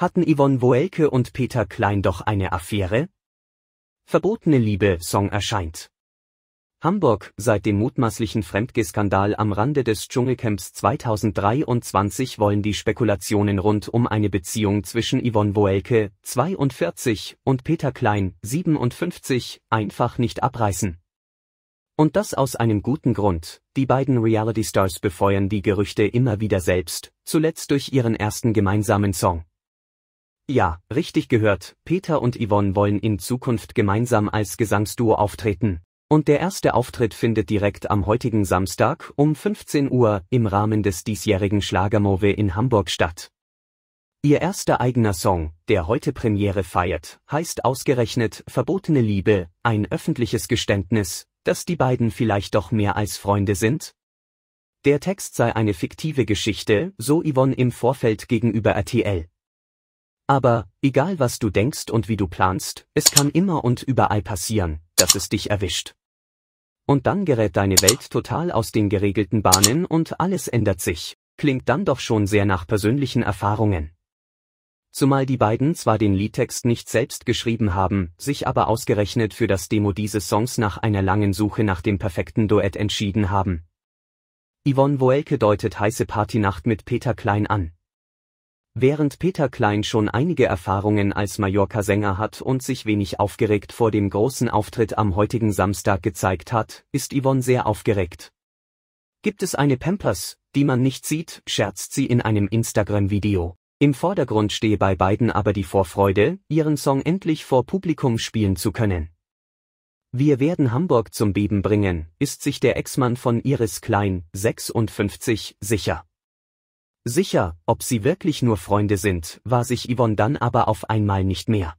Hatten Yvonne Woelke und Peter Klein doch eine Affäre? Verbotene Liebe Song erscheint. Hamburg, seit dem mutmaßlichen Fremdgeskandal am Rande des Dschungelcamps 2023 wollen die Spekulationen rund um eine Beziehung zwischen Yvonne Woelke, 42, und Peter Klein, 57, einfach nicht abreißen. Und das aus einem guten Grund, die beiden Reality Stars befeuern die Gerüchte immer wieder selbst, zuletzt durch ihren ersten gemeinsamen Song. Ja, richtig gehört, Peter und Yvonne wollen in Zukunft gemeinsam als Gesangsduo auftreten. Und der erste Auftritt findet direkt am heutigen Samstag um 15 Uhr im Rahmen des diesjährigen Schlagermove in Hamburg statt. Ihr erster eigener Song, der heute Premiere feiert, heißt ausgerechnet Verbotene Liebe, ein öffentliches Geständnis, dass die beiden vielleicht doch mehr als Freunde sind? Der Text sei eine fiktive Geschichte, so Yvonne im Vorfeld gegenüber RTL. Aber, egal was du denkst und wie du planst, es kann immer und überall passieren, dass es dich erwischt. Und dann gerät deine Welt total aus den geregelten Bahnen und alles ändert sich, klingt dann doch schon sehr nach persönlichen Erfahrungen. Zumal die beiden zwar den Liedtext nicht selbst geschrieben haben, sich aber ausgerechnet für das Demo dieses Songs nach einer langen Suche nach dem perfekten Duett entschieden haben. Yvonne Woelke deutet heiße Partynacht mit Peter Klein an. Während Peter Klein schon einige Erfahrungen als Mallorca-Sänger hat und sich wenig aufgeregt vor dem großen Auftritt am heutigen Samstag gezeigt hat, ist Yvonne sehr aufgeregt. Gibt es eine Pampers, die man nicht sieht, scherzt sie in einem Instagram-Video. Im Vordergrund stehe bei beiden aber die Vorfreude, ihren Song endlich vor Publikum spielen zu können. Wir werden Hamburg zum Beben bringen, ist sich der Ex-Mann von Iris Klein, 56, sicher. Sicher, ob sie wirklich nur Freunde sind, war sich Yvonne dann aber auf einmal nicht mehr.